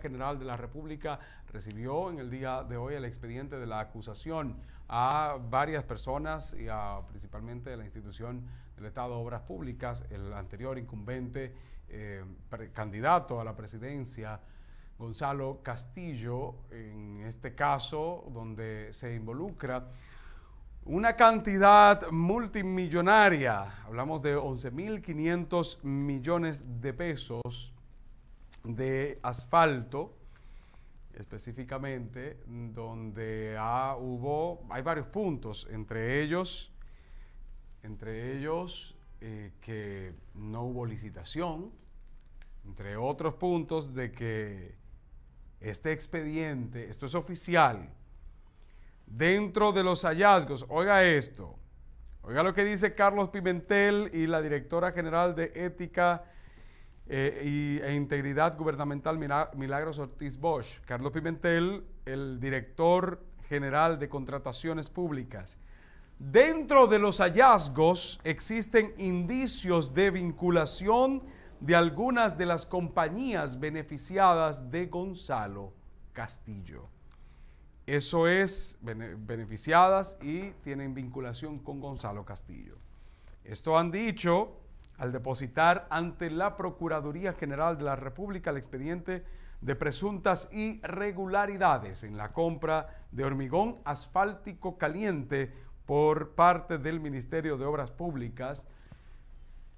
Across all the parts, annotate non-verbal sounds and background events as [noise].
General de la República recibió en el día de hoy el expediente de la acusación a varias personas y a principalmente a la institución del Estado de Obras Públicas, el anterior incumbente eh, candidato a la presidencia. Gonzalo Castillo, en este caso, donde se involucra una cantidad multimillonaria, hablamos de 11.500 millones de pesos de asfalto, específicamente, donde hubo, hay varios puntos, entre ellos, entre ellos eh, que no hubo licitación, entre otros puntos de que este expediente, esto es oficial, dentro de los hallazgos, oiga esto, oiga lo que dice Carlos Pimentel y la directora general de Ética eh, e Integridad Gubernamental Milagros Ortiz Bosch. Carlos Pimentel, el director general de Contrataciones Públicas. Dentro de los hallazgos existen indicios de vinculación de algunas de las compañías beneficiadas de Gonzalo Castillo. Eso es beneficiadas y tienen vinculación con Gonzalo Castillo. Esto han dicho al depositar ante la Procuraduría General de la República el expediente de presuntas irregularidades en la compra de hormigón asfáltico caliente por parte del Ministerio de Obras Públicas.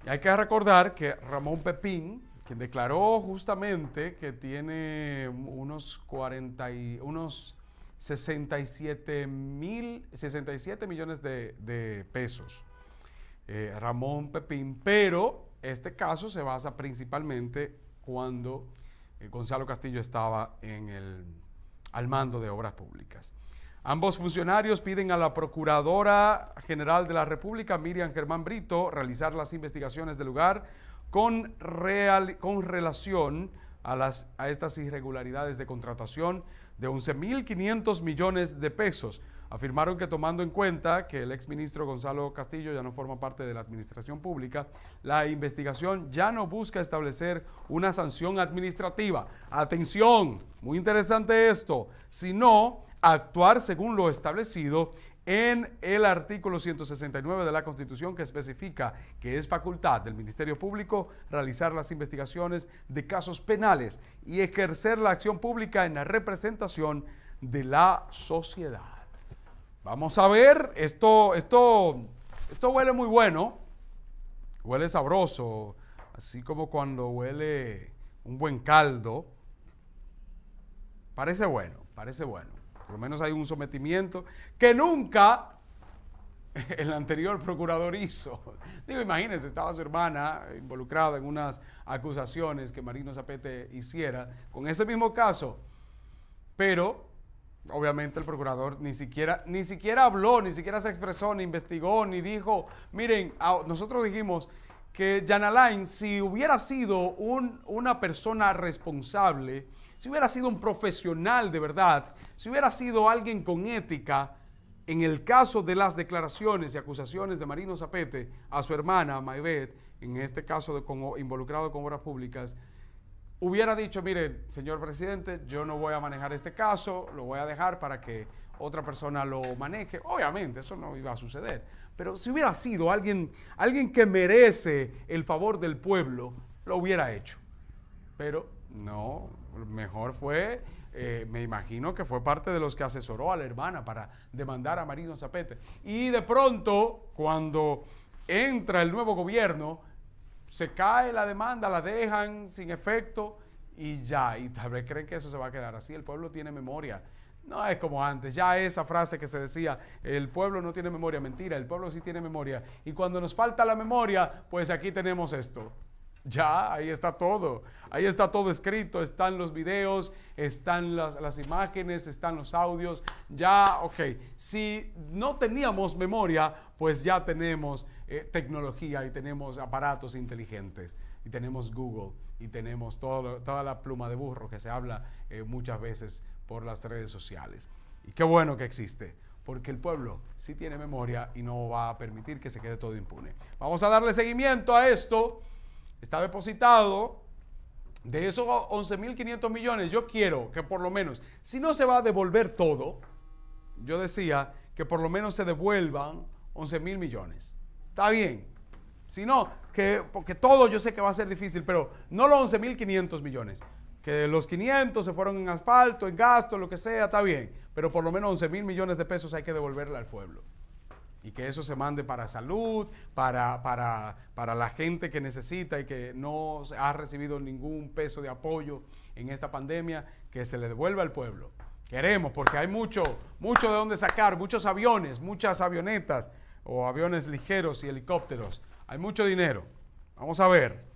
Y hay que recordar que Ramón Pepín, quien declaró justamente que tiene unos, 40 unos 67, 67 millones de pesos eh, Ramón Pepín, pero este caso se basa principalmente cuando eh, Gonzalo Castillo estaba en el, al mando de Obras Públicas. Ambos funcionarios piden a la Procuradora General de la República, Miriam Germán Brito, realizar las investigaciones del lugar con, con relación a, las, a estas irregularidades de contratación de 11.500 millones de pesos. Afirmaron que tomando en cuenta que el exministro Gonzalo Castillo ya no forma parte de la administración pública, la investigación ya no busca establecer una sanción administrativa. Atención, muy interesante esto, sino actuar según lo establecido en el artículo 169 de la Constitución que especifica que es facultad del Ministerio Público realizar las investigaciones de casos penales y ejercer la acción pública en la representación de la sociedad. Vamos a ver, esto, esto, esto huele muy bueno, huele sabroso, así como cuando huele un buen caldo. Parece bueno, parece bueno. Por lo menos hay un sometimiento que nunca [laughs] el anterior procurador hizo. [laughs] Digo, imagínense, estaba su hermana involucrada en unas acusaciones que Marino Zapete hiciera con ese mismo caso, pero obviamente el procurador ni siquiera, ni siquiera habló, ni siquiera se expresó, ni investigó, ni dijo, miren, nosotros dijimos, que Jan Alain, si hubiera sido un, una persona responsable, si hubiera sido un profesional de verdad, si hubiera sido alguien con ética, en el caso de las declaraciones y acusaciones de Marino Zapete a su hermana Maibeth, en este caso de involucrado con obras públicas, hubiera dicho, mire, señor presidente, yo no voy a manejar este caso, lo voy a dejar para que otra persona lo maneje. Obviamente, eso no iba a suceder. Pero si hubiera sido alguien, alguien que merece el favor del pueblo, lo hubiera hecho. Pero no, mejor fue, eh, me imagino que fue parte de los que asesoró a la hermana para demandar a Marino Zapete. Y de pronto, cuando entra el nuevo gobierno, se cae la demanda, la dejan sin efecto y ya. Y tal vez creen que eso se va a quedar así. El pueblo tiene memoria no es como antes, ya esa frase que se decía, el pueblo no tiene memoria, mentira, el pueblo sí tiene memoria. Y cuando nos falta la memoria, pues aquí tenemos esto. Ya, ahí está todo. Ahí está todo escrito. Están los videos, están las, imágenes, están los audios. Ya, ok. Si no teníamos memoria, pues ya tenemos eh, tecnología y tenemos aparatos inteligentes. Y tenemos Google y tenemos toda la pluma de burro que se habla eh, muchas veces por las redes sociales. Y qué bueno que existe, porque el pueblo sí tiene memoria y no va a permitir que se quede todo impune. Vamos a darle seguimiento a esto. Está depositado de esos 11.500 millones. Yo quiero que por lo menos, si no se va a devolver todo, yo decía que por lo menos se devuelvan 11.000 millones. Está bien. Si no, que, porque todo yo sé que va a ser difícil, pero no los 11.500 millones que los 500 se fueron en asfalto, en gasto, lo que sea, está bien, pero por lo menos 11 mil millones de pesos hay que devolverle al pueblo. Y que eso se mande para salud, para, para, la gente que necesita y que no ha recibido ningún peso de apoyo en esta pandemia, que se le devuelva al pueblo. Queremos, porque hay mucho, mucho de dónde sacar, muchos aviones, muchas avionetas o aviones ligeros y helicópteros. Hay mucho dinero. Vamos a ver.